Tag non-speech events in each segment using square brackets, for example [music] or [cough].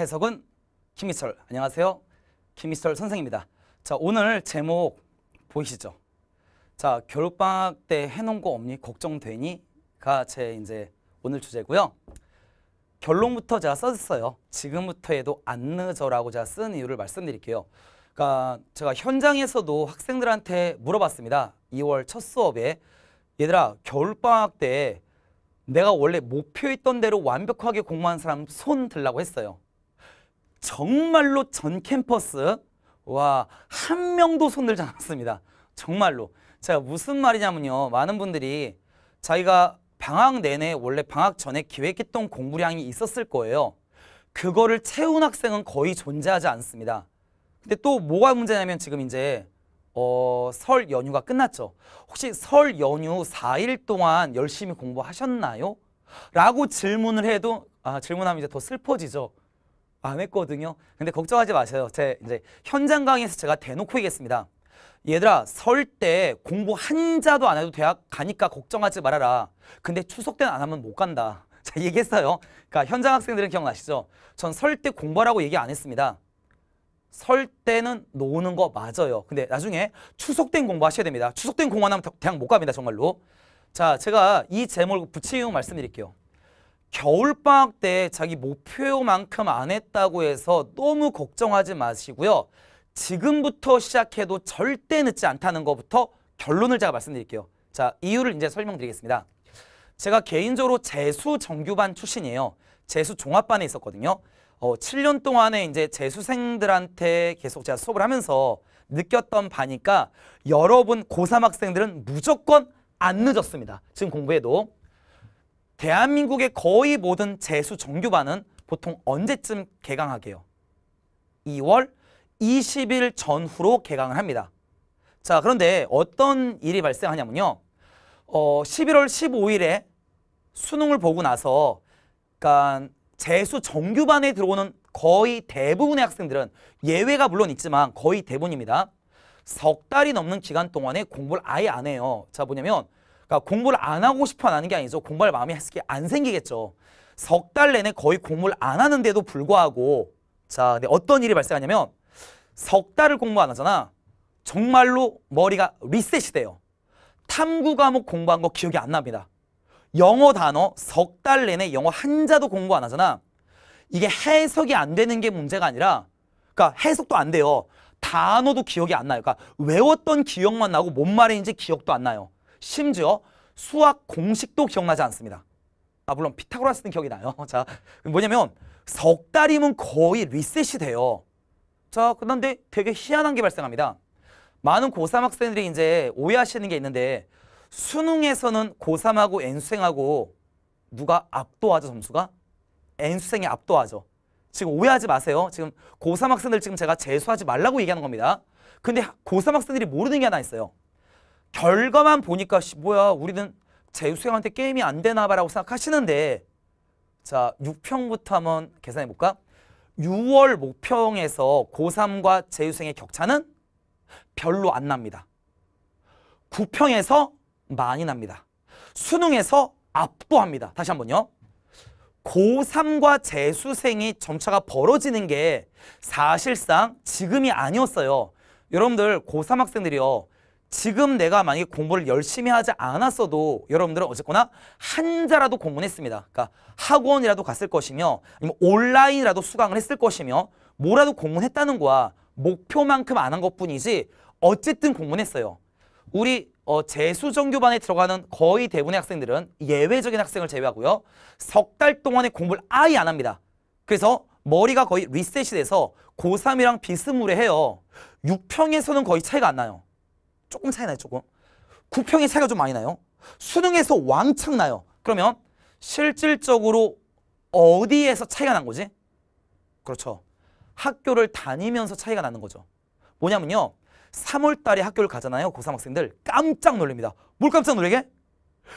해석은 김희철. 안녕하세요. 김희철 선생입니다. 자, 오늘 제목 보이시죠? 자, 겨울방학 때 해놓은 거 없니? 걱정되니? 가제 이제 오늘 주제고요. 결론부터 제가 썼어요. 지금부터 해도 안 늦어라고 제가 쓴 이유를 말씀드릴게요. 그러니까 제가 현장에서도 학생들한테 물어봤습니다. 2월 첫 수업에 얘들아 겨울방학 때 내가 원래 목표했던 대로 완벽하게 공부한 사람 손 들라고 했어요. 정말로 전 캠퍼스 와 한 명도 손들지 않았습니다. 정말로 제가 무슨 말이냐면요. 많은 분들이 자기가 방학 내내 원래 방학 전에 기획했던 공부량이 있었을 거예요. 그거를 채운 학생은 거의 존재하지 않습니다. 근데 또 뭐가 문제냐면 지금 이제 어, 설 연휴가 끝났죠. 혹시 설 연휴 4일 동안 열심히 공부하셨나요? 라고 질문을 해도 아, 질문하면 이제 더 슬퍼지죠. 안 했거든요. 근데 걱정하지 마세요. 제 이제 현장 강의에서 제가 대놓고 얘기했습니다. 얘들아 설 때 공부 한자도 안 해도 대학 가니까 걱정하지 말아라. 근데 추석 때는 안 하면 못 간다. 자 [laughs] 얘기했어요. 그러니까 현장 학생들은 기억나시죠? 전 설 때 공부하라고 얘기 안 했습니다. 설 때는 노는 거 맞아요. 근데 나중에 추석 땐 공부하셔야 됩니다. 추석 땐 공부하면 대학 못 갑니다. 정말로. 자 제가 이 제목을 붙이고 말씀드릴게요. 겨울방학 때 자기 목표만큼 안 했다고 해서 너무 걱정하지 마시고요. 지금부터 시작해도 절대 늦지 않다는 것부터 결론을 제가 말씀드릴게요. 자, 이유를 이제 설명드리겠습니다. 제가 개인적으로 재수 정규반 출신이에요. 재수 종합반에 있었거든요. 어, 7년 동안에 이제 재수생들한테 계속 제가 수업을 하면서 느꼈던 바니까 여러분 고3 학생들은 무조건 안 늦었습니다. 지금 공부해도. 대한민국의 거의 모든 재수 정규반은 보통 언제쯤 개강하게요? 2월 20일 전후로 개강을 합니다. 자, 그런데 어떤 일이 발생하냐면요. 어, 11월 15일에 수능을 보고 나서 그러니까 재수 정규반에 들어오는 거의 대부분의 학생들은 예외가 물론 있지만 거의 대부분입니다. 석 달이 넘는 기간 동안에 공부를 아예 안 해요. 자, 뭐냐면 그러니까 공부를 안 하고 싶어 하는 게 아니죠. 공부할 마음이 안 생기겠죠. 석 달 내내 거의 공부를 안 하는데도 불구하고 자, 근데 어떤 일이 발생하냐면 석 달을 공부 안 하잖아. 정말로 머리가 리셋이 돼요. 탐구 과목 공부한 거 기억이 안 납니다. 영어 단어 석 달 내내 영어 한자도 공부 안 하잖아. 이게 해석이 안 되는 게 문제가 아니라 그러니까 해석도 안 돼요. 단어도 기억이 안 나요. 그러니까 외웠던 기억만 나고 뭔 말인지 기억도 안 나요. 심지어 수학 공식도 기억나지 않습니다. 아 물론 피타고라스는 기억이 나요. [laughs] 자 뭐냐면 석 달이면 거의 리셋이 돼요. 자 그런데 되게 희한한 게 발생합니다. 많은 고3 학생들이 이제 오해하시는 게 있는데 수능에서는 고3하고 N수생하고 누가 압도하죠 점수가? N수생이 압도하죠. 지금 오해하지 마세요. 지금 고3 학생들 지금 제가 재수하지 말라고 얘기하는 겁니다. 근데 고3 학생들이 모르는 게 하나 있어요. 결과만 보니까 뭐야 우리는 재수생한테 게임이 안 되나 봐라고 생각하시는데 자 6평부터 한번 계산해 볼까? 6월 목평에서 고3과 재수생의 격차는 별로 안 납니다. 9평에서 많이 납니다. 수능에서 압도합니다. 다시 한번요. 고3과 재수생이 점차가 벌어지는 게 사실상 지금이 아니었어요. 여러분들 고3 학생들이요. 지금 내가 만약에 공부를 열심히 하지 않았어도 여러분들은 어쨌거나 한자라도 공부 했습니다. 그러니까 학원이라도 갔을 것이며 아니면 온라인이라도 수강을 했을 것이며 뭐라도 공부 했다는 거야. 목표만큼 안 한 것뿐이지 어쨌든 공부 했어요. 우리 어, 재수정교반에 들어가는 거의 대부분의 학생들은 예외적인 학생을 제외하고요. 석 달동안에 공부를 아예 안 합니다. 그래서 머리가 거의 리셋이 돼서 고3이랑 비스무리해요. 6평에서는 거의 차이가 안 나요. 조금 차이 나요, 조금. 구평이 차이가 좀 많이 나요. 수능에서 왕창 나요. 그러면 실질적으로 어디에서 차이가 난 거지? 그렇죠. 학교를 다니면서 차이가 나는 거죠. 뭐냐면요. 3월 달에 학교를 가잖아요. 고3 학생들 깜짝 놀립니다. 뭘 깜짝 놀래게?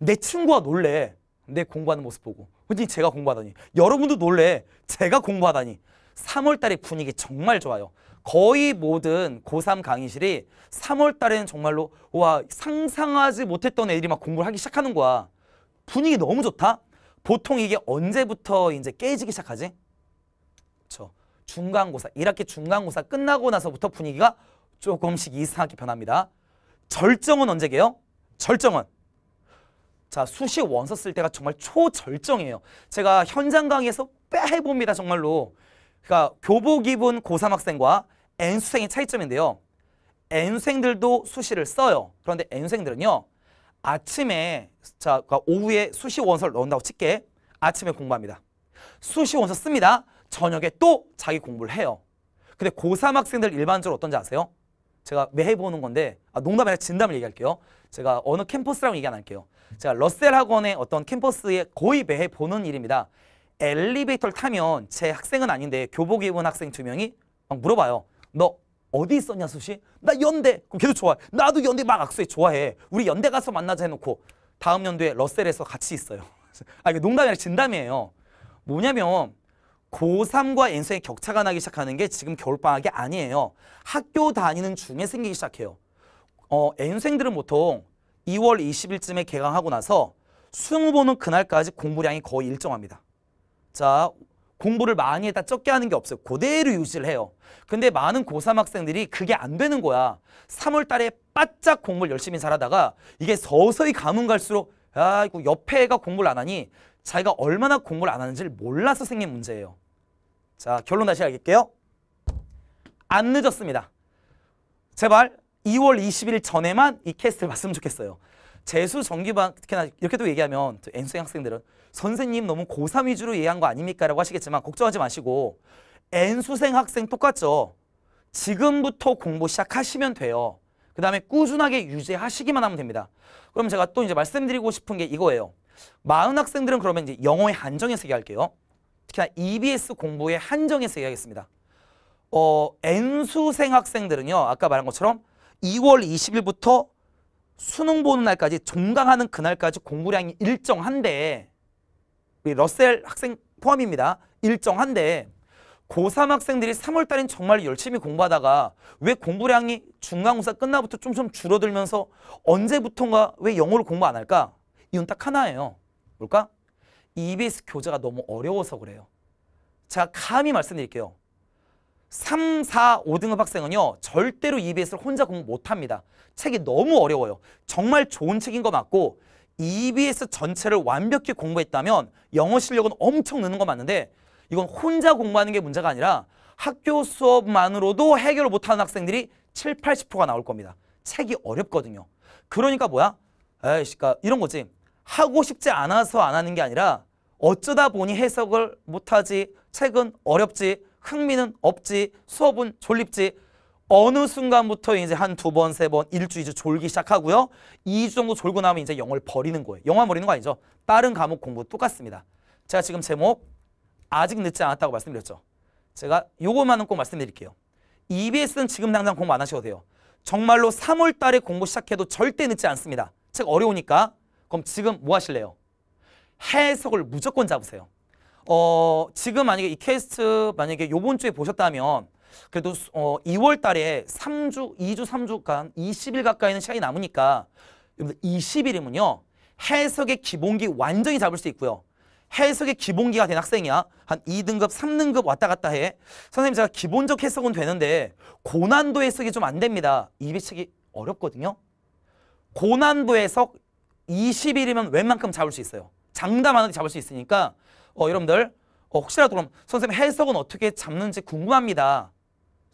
내 친구가 놀래. 내 공부하는 모습 보고. 근데 제가 공부하다니. 여러분도 놀래. 제가 공부하다니. 3월 달에 분위기 정말 좋아요. 거의 모든 고3 강의실이 3월 달에는 정말로 와 상상하지 못했던 애들이 막 공부를 하기 시작하는 거야. 분위기 너무 좋다. 보통 이게 언제부터 이제 깨지기 시작하지? 그렇죠. 중간고사, 1학기 중간고사 끝나고 나서부터 분위기가 조금씩 이상하게 변합니다. 절정은 언제게요? 절정은 자 수시 원서 쓸 때가 정말 초절정이에요. 제가 현장 강의에서 빼봅니다 정말로. 그러니까 교복 입은 고3 학생과 N수생의 차이점인데요. N수생들도 수시를 써요. 그런데 N수생들은요. 아침에 자 그러니까 오후에 수시 원서를 넣는다고 칠게 아침에 공부합니다. 수시 원서 씁니다. 저녁에 또 자기 공부를 해요. 근데 고3 학생들 일반적으로 어떤지 아세요? 제가 매해 보는 건데 아, 농담이 아니라 진담을 얘기할게요. 제가 어느 캠퍼스라고 얘기 안 할게요. 제가 러셀 학원의 어떤 캠퍼스에 거의 매해 보는 일입니다. 엘리베이터를 타면 제 학생은 아닌데 교복 입은 학생 두 명이 막 물어봐요. 너 어디 있었냐 수시? 나 연대 그럼 걔도 좋아 해 나도 연대 막 악수해 좋아해 우리 연대 가서 만나자 해놓고 다음 연도에 러셀에서 같이 있어요 [laughs] 아 이게 농담이 아니라 진담이에요 뭐냐면 고3과 n 수의 격차가 나기 시작하는 게 지금 겨울방학이 아니에요 학교 다니는 중에 생기기 시작해요 어, N생들은 보통 2월 20일쯤에 개강하고 나서 수능 후보는 그날까지 공부량이 거의 일정합니다 자 공부를 많이 했다 적게 하는 게 없어요. 그대로 유지를 해요. 근데 많은 고3 학생들이 그게 안 되는 거야. 3월 달에 바짝 공부를 열심히 잘하다가 이게 서서히 가문 갈수록 야, 이거 옆에 애가 공부를 안 하니 자기가 얼마나 공부를 안 하는지를 몰라서 생긴 문제예요. 자, 결론 다시 알릴게요. 안 늦었습니다. 제발 2월 20일 전에만 이 캐스트를 봤으면 좋겠어요. 재수 정규밖에나 이렇게 도 얘기하면 엔수생 학생들은 선생님 너무 고3 위주로 이해한 거 아닙니까? 라고 하시겠지만 걱정하지 마시고 N수생 학생 똑같죠. 지금부터 공부 시작하시면 돼요. 그 다음에 꾸준하게 유지하시기만 하면 됩니다. 그럼 제가 또 이제 말씀드리고 싶은 게 이거예요. 마흔 학생들은 그러면 이제 영어의 한정에서 얘기할게요. 특히나 EBS 공부의 한정에서 얘기하겠습니다. 어, N수생 학생들은요. 아까 말한 것처럼 2월 20일부터 수능 보는 날까지 종강하는 그날까지 공부량이 일정한데 우리 러셀 학생 포함입니다. 일정한데 고3 학생들이 3월달엔 정말 열심히 공부하다가 왜 공부량이 중간고사 끝나부터 좀좀 줄어들면서 언제부턴가 왜 영어를 공부 안 할까? 이건 딱 하나예요. 뭘까? EBS 교재가 너무 어려워서 그래요. 제가 감히 말씀드릴게요. 3, 4, 5등급 학생은요. 절대로 EBS를 혼자 공부 못합니다. 책이 너무 어려워요. 정말 좋은 책인 거 맞고 EBS 전체를 완벽히 공부했다면 영어 실력은 엄청 느는 거 맞는데 이건 혼자 공부하는 게 문제가 아니라 학교 수업만으로도 해결을 못하는 학생들이 7, 80%가 나올 겁니다. 책이 어렵거든요. 그러니까 뭐야? 에이씨, 그러니까 이런 거지. 하고 싶지 않아서 안 하는 게 아니라 어쩌다 보니 해석을 못하지, 책은 어렵지, 흥미는 없지 수업은 졸립지 어느 순간부터 이제 한 두 번, 세 번, 일주, 이 졸기 시작하고요. 이 주 정도 졸고 나면 이제 영어를 버리는 거예요. 영어 버리는 거 아니죠. 다른 과목 공부 똑같습니다. 제가 지금 제목 아직 늦지 않았다고 말씀드렸죠. 제가 요것만은 꼭 말씀드릴게요. EBS는 지금 당장 공부 안 하셔도 돼요. 정말로 3월 달에 공부 시작해도 절대 늦지 않습니다. 책 어려우니까 그럼 지금 뭐 하실래요? 해석을 무조건 잡으세요. 어, 지금 만약에 이 캐스트 만약에 요번 주에 보셨다면 그래도 어, 2월 달에 3주, 2주, 3주간 20일 가까이는 시간이 남으니까 여러분들 20일이면요. 해석의 기본기 완전히 잡을 수 있고요. 해석의 기본기가 된 학생이야. 한 2등급, 3등급 왔다 갔다 해. 선생님 제가 기본적 해석은 되는데 고난도 해석이 좀 안 됩니다. 이 배책이 어렵거든요. 고난도 해석 20일이면 웬만큼 잡을 수 있어요. 장담하는 게 잡을 수 있으니까 어, 여러분들 어, 혹시라도 그럼 선생님 해석은 어떻게 잡는지 궁금합니다.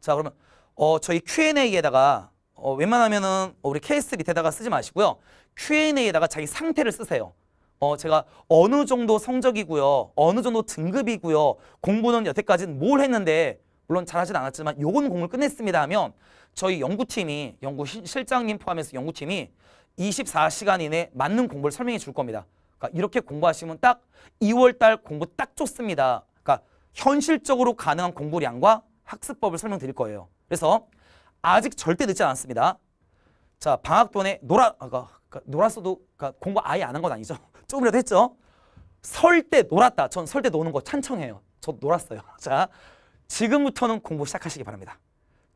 자 그러면 어, 저희 Q&A에다가 어, 웬만하면은 어, 우리 케이스 밑에다가 쓰지 마시고요. Q&A에다가 자기 상태를 쓰세요. 어, 제가 어느 정도 성적이고요. 어느 정도 등급이고요. 공부는 여태까지는 뭘 했는데 물론 잘하진 않았지만 요건 공부를 끝냈습니다 하면 저희 연구팀이 연구 실장님 포함해서 연구팀이 24시간 이내 맞는 공부를 설명해 줄 겁니다. 그러니까 이렇게 공부하시면 딱 2월달 공부 딱 좋습니다. 그러니까 현실적으로 가능한 공부량과 학습법을 설명드릴 거예요. 그래서 아직 절대 늦지 않았습니다. 자 방학 동안에 놀아 아, 그러니까 놀았어도 그러니까 공부 아예 안 한 건 아니죠. [laughs] 조금이라도 했죠. 설 때 놀았다. 전 설 때 노는 거 찬청해요. 저 놀았어요. [laughs] 자 지금부터는 공부 시작하시기 바랍니다.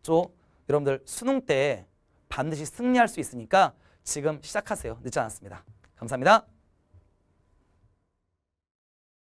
좀 여러분들 수능 때 반드시 승리할 수 있으니까 지금 시작하세요. 늦지 않았습니다. 감사합니다.